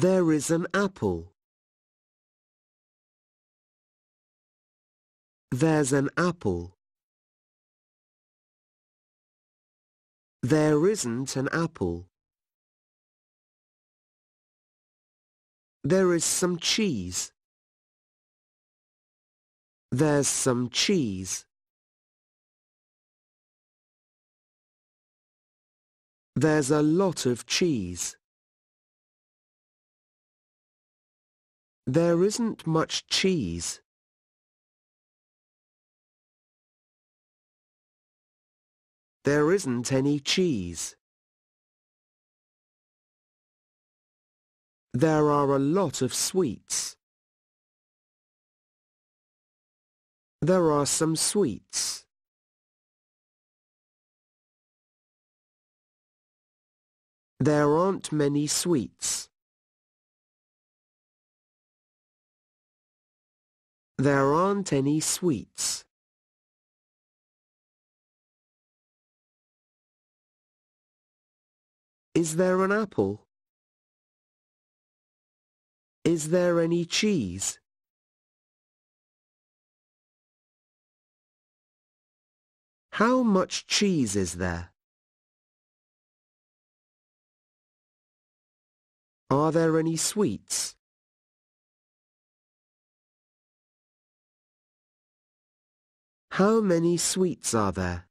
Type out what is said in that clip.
There is an apple. There's an apple. There isn't an apple. There is some cheese. There's some cheese. There's a lot of cheese. There isn't much cheese. There isn't any cheese. There are a lot of sweets. There are some sweets. There aren't many sweets. There aren't any sweets. Is there an apple? Is there any cheese? How much cheese is there? Are there any sweets? How many sweets are there?